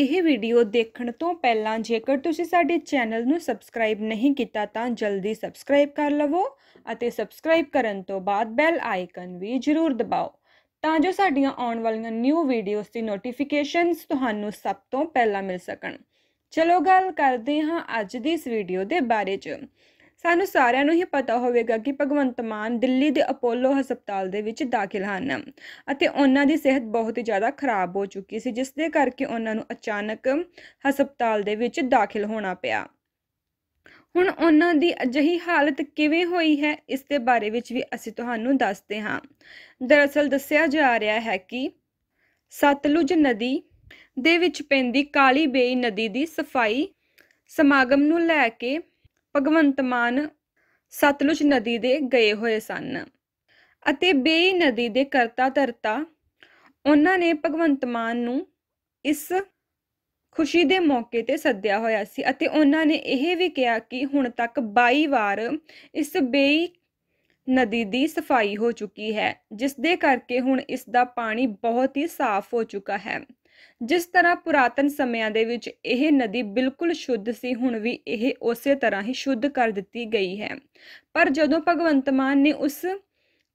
ਇਹ ਵੀਡੀਓ ਦੇਖਣ ਤੋਂ ਪਹਿਲਾਂ ਜੇਕਰ ਤੁਸੀਂ ਸਾਡੇ ਚੈਨਲ ਨੂੰ ਸਬਸਕ੍ਰਾਈਬ ਨਹੀਂ ਕੀਤਾ ਤਾਂ ਜਲਦੀ ਸਬਸਕ੍ਰਾਈਬ ਕਰ ਲਵੋ ਅਤੇ ਸਬਸਕ੍ਰਾਈਬ ਕਰਨ ਤੋਂ ਬਾਅਦ ਬੈਲ ਆਈਕਨ ਵੀ ਜ਼ਰੂਰ ਦਬਾਓ ਤਾਂ ਜੋ ਸਾਡੀਆਂ ਆਉਣ ਵਾਲੀਆਂ ਨਿਊ ਵੀਡੀਓਜ਼ ਦੀ ਨੋਟੀਫਿਕੇਸ਼ਨਸ ਤੁਹਾਨੂੰ ਸਭ ਤੋਂ ਪਹਿਲਾਂ ਮਿਲ ਸਕਣ ਚਲੋ ਗੱਲ ਕਰਦੇ ਹਾਂ ਅੱਜ ਦੀ ਇਸ ਵੀਡੀਓ ਦੇ ਬਾਰੇ 'ਚ ਸਾਨੂੰ ਸਾਰਿਆਂ ਨੂੰ ਹੀ ਪਤਾ ਹੋਵੇਗਾ ਕਿ ਭਗਵੰਤ ਮਾਨ ਦਿੱਲੀ ਦੇ ਅਪੋਲੋ ਹਸਪਤਾਲ ਦੇ ਵਿੱਚ ਦਾਖਲ ਹਨ ਅਤੇ ਉਹਨਾਂ ਦੀ ਸਿਹਤ ਬਹੁਤ ਹੀ ਜ਼ਿਆਦਾ ਖਰਾਬ ਹੋ ਚੁੱਕੀ ਸੀ ਜਿਸ ਦੇ ਕਰਕੇ ਉਹਨਾਂ ਨੂੰ ਅਚਾਨਕ ਹਸਪਤਾਲ ਦੇ ਵਿੱਚ ਦਾਖਲ ਹੋਣਾ ਪਿਆ ਹੁਣ ਉਹਨਾਂ ਦੀ ਅਜਿਹੀ ਹਾਲਤ ਕਿਵੇਂ ਹੋਈ ਹੈ ਇਸ ਦੇ ਬਾਰੇ ਵਿੱਚ ਵੀ ਅਸੀਂ ਤੁਹਾਨੂੰ ਦੱਸਦੇ ਹਾਂ ਦਰਅਸਲ ਦੱਸਿਆ ਜਾ ਰਿਹਾ ਹੈ ਕਿ ਸਤਲੁਜ ਨਦੀ ਦੇ ਵਿੱਚ ਪੈਂਦੀ ਕਾਲੀ ਬੇਈ ਨਦੀ ਦੀ ਸਫਾਈ ਸਮਾਗਮ ਨੂੰ ਲੈ ਕੇ ਭਗਵੰਤ ਮਾਨ ਸਤਲੁਜ ਨਦੀ ਦੇ ਗਏ ਹੋਏ ਸਨ ਅਤੇ ਬੇਈ ਨਦੀ ਦੇ ਕਰਤਾ ਧਰਤਾ ਉਹਨਾਂ ਨੇ ਭਗਵੰਤ ਮਾਨ ਨੂੰ ਇਸ ਖੁਸ਼ੀ ਦੇ ਮੌਕੇ ਤੇ ਸੱਦਿਆ ਹੋਇਆ ਸੀ ਅਤੇ ਉਹਨਾਂ ਨੇ ਇਹ ਵੀ ਕਿਹਾ ਕਿ ਹੁਣ ਤੱਕ 22 ਵਾਰ ਇਸ ਬੇਈ ਨਦੀ ਦੀ ਸਫਾਈ ਹੋ ਚੁੱਕੀ ਹੈ ਜਿਸ ਦੇ ਕਰਕੇ ਹੁਣ ਇਸ ਦਾ ਪਾਣੀ ਬਹੁਤ ਹੀ ਸਾਫ਼ ਹੋ ਚੁੱਕਾ ਹੈ ਜਿਸ ਤਰ੍ਹਾਂ ਪੁਰਾਤਨ ਸਮਿਆਂ ਦੇ ਵਿੱਚ ਇਹ ਨਦੀ ਬਿਲਕੁਲ ਸ਼ੁੱਧ ਸੀ ਹੁਣ ਵੀ ਇਹ ਉਸੇ ਤਰ੍ਹਾਂ ਹੀ ਸ਼ੁੱਧ ਕਰ ਦਿੱਤੀ ਗਈ ਹੈ ਪਰ ਜਦੋਂ ਭਗਵੰਤ ਮਾਨ ਨੇ ਉਸ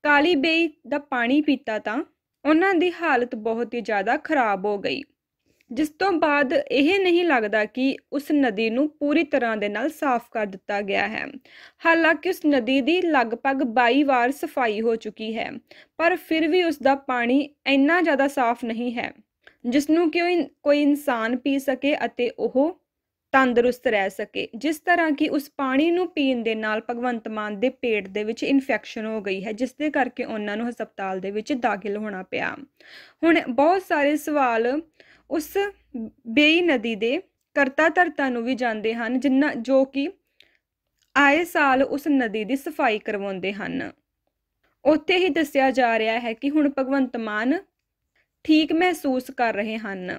ਕਾਲੀ ਬੇਈ ਦਾ ਪਾਣੀ ਪੀਤਾ ਤਾਂ ਉਹਨਾਂ ਦੀ ਹਾਲਤ ਬਹੁਤ ਹੀ ਜ਼ਿਆਦਾ ਖਰਾਬ ਹੋ ਗਈ ਜਿਸ ਤੋਂ ਬਾਅਦ ਇਹ ਨਹੀਂ ਲੱਗਦਾ ਕਿ ਉਸ ਨਦੀ ਨੂੰ ਪੂਰੀ ਤਰ੍ਹਾਂ ਦੇ ਨਾਲ ਸਾਫ਼ ਕਰ ਦਿੱਤਾ ਗਿਆ ਹੈ ਹਾਲਾਂਕਿ ਉਸ ਨਦੀ ਦੀ ਲਗਭਗ 22 ਵਾਰ ਸਫਾਈ ਹੋ ਚੁੱਕੀ ਹੈ ਪਰ ਫਿਰ ਵੀ ਉਸ ਦਾ ਪਾਣੀ ਇੰਨਾ ਜ਼ਿਆਦਾ ਸਾਫ਼ ਨਹੀਂ ਹੈ ਜਿਸ ਨੂੰ ਕੋਈ ਕੋਈ ਇਨਸਾਨ ਪੀ ਸਕੇ ਅਤੇ ਉਹ ਤੰਦਰੁਸਤ ਰਹਿ ਸਕੇ ਜਿਸ ਤਰ੍ਹਾਂ ਕਿ ਉਸ ਪਾਣੀ ਨੂੰ ਪੀਣ ਦੇ ਨਾਲ ਭਗਵੰਤ ਮਾਨ ਦੇ ਪੇਟ ਦੇ ਵਿੱਚ ਇਨਫੈਕਸ਼ਨ ਹੋ ਗਈ ਹੈ ਜਿਸ ਦੇ ਕਰਕੇ ਉਹਨਾਂ ਨੂੰ ਹਸਪਤਾਲ ਦੇ ਵਿੱਚ ਦਾਖਲ ਹੋਣਾ ਪਿਆ ਹੁਣ ਬਹੁਤ ਸਾਰੇ ਸਵਾਲ ਉਸ ਬੇਈ ਨਦੀ ਦੇ ਕਰਤਾ ਧਰਤਾ ਨੂੰ ਵੀ ਜਾਂਦੇ ਹਨ ਜਿੰਨਾ ਜੋ ਕਿ ਆਏ ਸਾਲ ਉਸ ਨਦੀ ਦੀ ਸਫਾਈ ਕਰਵਾਉਂਦੇ ਹਨ ਉੱਥੇ ਹੀ ਦੱਸਿਆ ਜਾ ਰਿਹਾ ਹੈ ਕਿ ਹੁਣ ਭਗਵੰਤ ਮਾਨ ਠੀਕ ਮਹਿਸੂਸ ਕਰ ਰਹੇ ਹਨ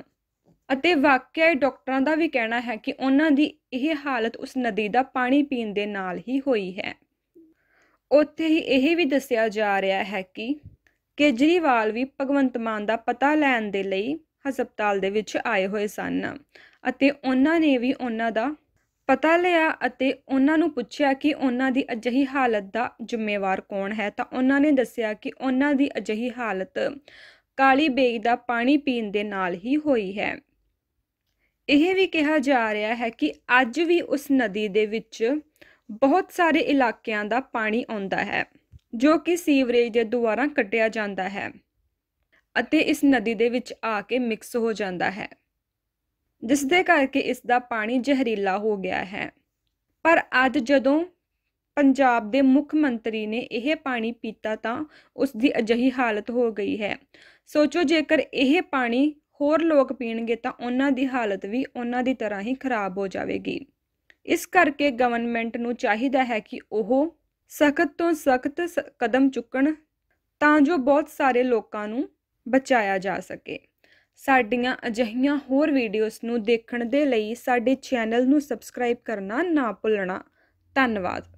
ਅਤੇ ਵਾਕਿਆ ਡਾਕਟਰਾਂ ਦਾ ਵੀ ਕਹਿਣਾ ਹੈ ਕਿ ਉਹਨਾਂ ਦੀ ਇਹ ਹਾਲਤ ਉਸ ਨਦੀ ਦਾ ਪਾਣੀ ਪੀਣ ਦੇ ਨਾਲ ਹੀ ਹੋਈ ਹੈ ਉੱਥੇ ਹੀ ਇਹ ਵੀ ਦੱਸਿਆ ਜਾ ਰਿਹਾ ਹੈ ਕਿ ਕੇਜਰੀਵਾਲ ਵੀ ਭਗਵੰਤ ਮਾਨ ਦਾ ਪਤਾ ਲੈਣ ਦੇ ਲਈ ਹਸਪਤਾਲ ਦੇ ਵਿੱਚ ਆਏ ਹੋਏ ਸਨ ਅਤੇ ਉਹਨਾਂ ਨੇ ਵੀ ਉਹਨਾਂ ਦਾ ਪਤਾ ਲਿਆ ਅਤੇ ਉਹਨਾਂ ਨੂੰ ਪੁੱਛਿਆ ਕਿ ਉਹਨਾਂ ਦੀ ਅਜਿਹੀ ਹਾਲਤ ਦਾ ਜ਼ਿੰਮੇਵਾਰ ਕੌਣ ਹੈ ਤਾਂ ਉਹਨਾਂ ਨੇ ਦੱਸਿਆ ਕਿ ਉਹਨਾਂ ਦੀ ਅਜਿਹੀ ਹਾਲਤ ਕਾਲੀ ਬੇਈ ਦਾ ਪਾਣੀ ਪੀਣ ਦੇ ਨਾਲ ਹੀ ਹੋਈ ਹੈ ਇਹ ਵੀ ਕਿਹਾ ਜਾ ਰਿਹਾ ਹੈ ਕਿ ਅੱਜ ਵੀ ਉਸ ਨਦੀ ਦੇ ਵਿੱਚ ਬਹੁਤ ਸਾਰੇ ਇਲਾਕਿਆਂ ਦਾ ਪਾਣੀ ਆਉਂਦਾ ਹੈ ਜੋ ਕਿ ਸੀਵਰੇਜ ਦੇ ਦੁਆਰਾ ਕੱਟਿਆ ਜਾਂਦਾ ਹੈ ਅਤੇ ਇਸ ਨਦੀ ਦੇ ਵਿੱਚ ਆ ਕੇ ਮਿਕਸ ਹੋ ਜਾਂਦਾ ਹੈ ਜਿਸ ਦੇ ਕਰਕੇ ਇਸ ਦਾ ਪਾਣੀ ਜ਼ਹਿਰੀਲਾ ਹੋ ਗਿਆ ਹੈ ਪਰ ਅੱਜ ਜਦੋਂ ਪੰਜਾਬ ਦੇ ਮੁੱਖ ਮੰਤਰੀ ਨੇ ਇਹ ਪਾਣੀ ਪੀਤਾ ਤਾਂ ਉਸ ਦੀ ਅਜਹੀ ਹਾਲਤ ਹੋ ਗਈ ਹੈ ਸੋਚੋ ਜੇਕਰ ਇਹ ਪਾਣੀ ਹੋਰ ਲੋਕ ਪੀਣਗੇ ਤਾਂ ਉਹਨਾਂ ਦੀ ਹਾਲਤ ਵੀ ਉਹਨਾਂ ਦੀ ਤਰ੍ਹਾਂ ਹੀ ਖਰਾਬ ਹੋ ਜਾਵੇਗੀ ਇਸ ਕਰਕੇ ਗਵਰਨਮੈਂਟ ਨੂੰ ਚਾਹੀਦਾ ਹੈ ਕਿ ਉਹ ਸਖਤ ਤੋਂ ਸਖਤ ਕਦਮ ਚੁੱਕਣ ਤਾਂ ਜੋ ਬਹੁਤ ਸਾਰੇ ਲੋਕਾਂ ਨੂੰ ਬਚਾਇਆ ਜਾ ਸਕੇ ਸਾਡੀਆਂ ਅਜਹੀਆਂ ਹੋਰ ਵੀਡੀਓਜ਼ ਨੂੰ ਦੇਖਣ ਦੇ ਲਈ ਸਾਡੇ ਚੈਨਲ ਨੂੰ ਸਬਸਕ੍ਰਾਈਬ ਕਰਨਾ ਨਾ ਭੁੱਲਣਾ ਧੰਨਵਾਦ